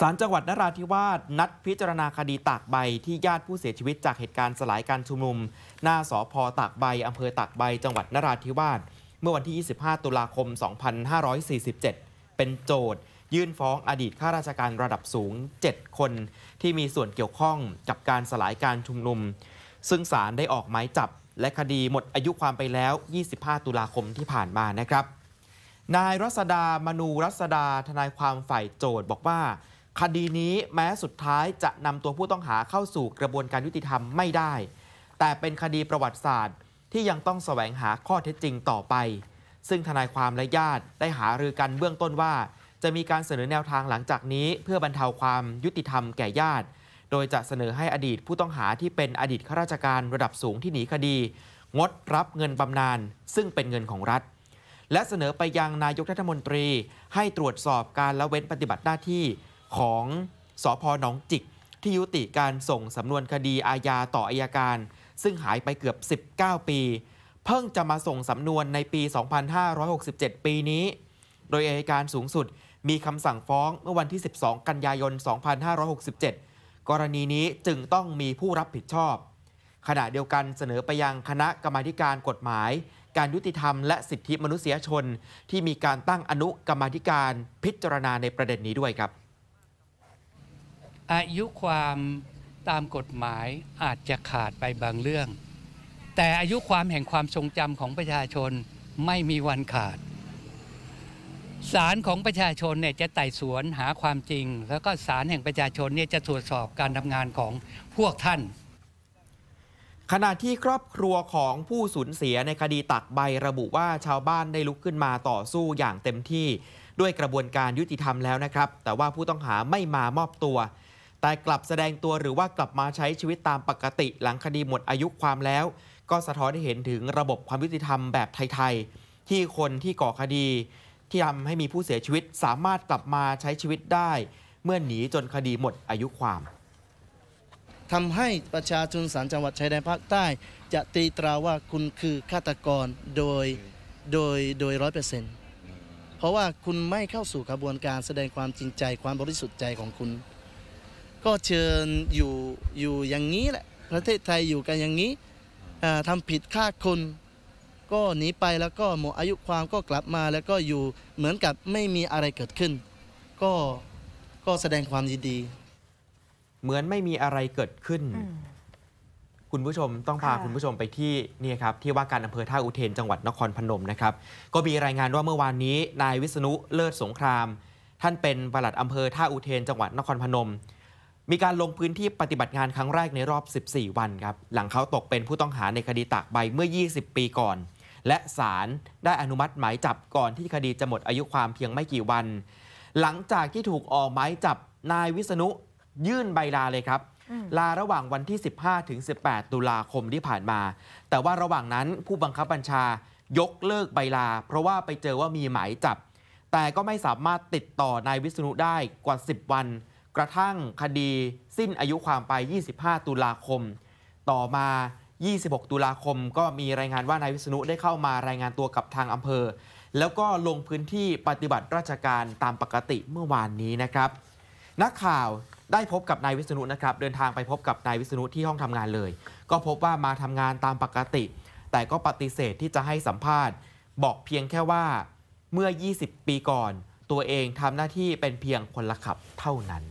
ศาลจังหวัดนราธิวาสนัดพิจารณาคดีตากใบที่ญาติผู้เสียชีวิตจากเหตุการณ์สลายการชุมนุม หน้าสอพอตากใบอำเภอตากใบจังหวัดนราธิวาสเมื่อวันที่ 25 ตุลาคม 2547 เป็นโจทยื่นฟ้องอดีตข้าราชการระดับสูง 7 คน ที่มีส่วนเกี่ยวข้องกับ การสลายการชุมนุม ซึ่งศาลได้ออกหมายจับ และคดีหมดอายุความไปแล้ว 25 ตุลาคมที่ผ่านมานะครับ นายรัศดามนูรัศดาทนายความฝ่ายโจทย์บอกว่าคดีนี้แม้สุดท้ายจะนำตัวผู้ต้องหาเข้าสู่กระบวนการยุติธรรมไม่ได้ แต่เป็นคดีประวัติศาสตร์ ที่ยังต้องแสวงหาข้อเท็จจริงต่อไป ซึ่งทนายความและญาติได้หารือกันเบื้องต้นว่า จะมีการเสนอแนวทางหลังจากนี้ เพื่อบรรเทาความยุติธรรมแก่ญาติ โดยจะเสนอให้อดีตผู้ต้องหาที่เป็นอดีตข้าราชการระดับสูงที่หนีคดี งดรับเงินบำนาญซึ่งเป็นเงินของรัฐ และเสนอไปยังนายกรัฐมนตรีให้ตรวจสอบการละเว้นปฏิบัติหน้าที่ของสอพหนองจิกที่ยุติการส่งสำนวนคดีอาญาต่ออายการ ซึ่งหายไปเกือบ 19 ปี เพิ่งจะมาส่งสำนวนในปี 2567 ปีนี้ โดยอายการสูงสุดมีคำสั่งฟ้องเมื่อวันที่ 12 กันยายน 2567 กรณีนี้จึงต้องมีผู้รับผิดชอบ ขณะเดียวกันเสนอไปยังคณะกรรมาการกฎหมาย การยุติธรรมและสิทธิมนุษยชน ที่มีการตั้งอนุกรรมาการพิจารณาในประเด็นนี้ด้วยครับอายุความตามกฎหมายอาจจะขาดไปบางเรื่อง แต่อายุความแห่งความทรงจำของประชาชนไม่มีวันขาดศาลของประชาชนเนี่ยจะไต่สวนหาความจริง แล้วก็ศาลแห่งประชาชนเนี่ยจะตรวจสอบการทำงานของพวกท่าน ขณะที่ครอบครัวของผู้สูญเสียในคดีตักใบระบุว่าชาวบ้านได้ลุกขึ้นมาต่อสู้อย่างเต็มที่ด้วยกระบวนการยุติธรรมแล้วนะครับ แต่ว่าผู้ต้องหาไม่มามอบตัวแต่กลับแสดงตัวหรือว่ากลับมาใช้ชีวิตตามปกติหลังคดีหมดอายุความแล้ว ก็สะท้อนให้เห็นถึงระบบความยุติธรรมแบบไทย ๆ ที่คนที่ก่อคดี ที่ทำให้มีผู้เสียชีวิตสามารถกลับมาใช้ชีวิตได้เมื่อหนีจนคดีหมดอายุความทำให้ประชาชนสารจังหวัดชายแดนภาคใต้จะตีตราว่าคุณคือฆาตกรโดยโดยโดยร้อยเปอร์เซ็นต์เพราะว่าคุณไม่เข้าสู่กระบวนการแสดงความจริงใจความบริสุทธิ์ใจของคุณก็เชิญอยู่อยู่อย่างนี้แหละ ประเทศไทยอยู่กันอย่างนี้ทำผิดฆ่าคนก็หนีไปแล้วก็หมดอายุความก็กลับมา แล้วก็อยู่เหมือนกับไม่มีอะไรเกิดขึ้นก็ก็แสดงความยินดี เหมือนไม่มีอะไรเกิดขึ้น คุณผู้ชมต้องพาคุณผู้ชมไปที่นี่ครับที่ว่าการอำเภอท่าอุเทนจังหวัดนครพนมนะครับก็มีรายงานว่าเมื่อวานนี้นายวิษณุเลิศสงคราม ท่านเป็นปลัดอำเภอท่าอุเทนจังหวัดนครพนมมีการลงพื้นที่ปฏิบัติงานครั้งแรกในรอบ 14 วันครับ หลังเขาตกเป็นผู้ต้องหาในคดีตากใบเมื่อ 20 ปีก่อน และศาลได้อนุมัติหมายจับก่อนที่คดีจะหมดอายุความเพียงไม่กี่วัน หลังจากที่ถูกออกหมายจับนายวิษณุยื่นใบลาเลยครับ ลาระหว่างวันที่ 15ถึง18 ตุลาคมที่ผ่านมา แต่ว่าระหว่างนั้นผู้บังคับบัญชายกเลิกใบลา เพราะว่าไปเจอว่ามีหมายจับ แต่ก็ไม่สามารถติดต่อนายวิษณุได้กว่า 10 วันกระทั่งคดีสิ้นอายุความไป 25 ตุลาคม ต่อมา 26 ตุลาคมก็มีรายงานว่านายวิษณุได้เข้ามารายงานตัวกับทางอำเภอ แล้วก็ลงพื้นที่ปฏิบัติราชการตามปกติเมื่อวานนี้นะครับ นักข่าวได้พบกับนายวิษณุนะครับ เดินทางไปพบกับนายวิษณุที่ห้องทำงานเลย ก็พบว่ามาทำงานตามปกติ แต่ก็ปฏิเสธที่จะให้สัมภาษณ์ บอกเพียงแค่ว่าเมื่อ 20 ปีก่อน ตัวเองทำหน้าที่เป็นเพียงนลขับเท่านั้น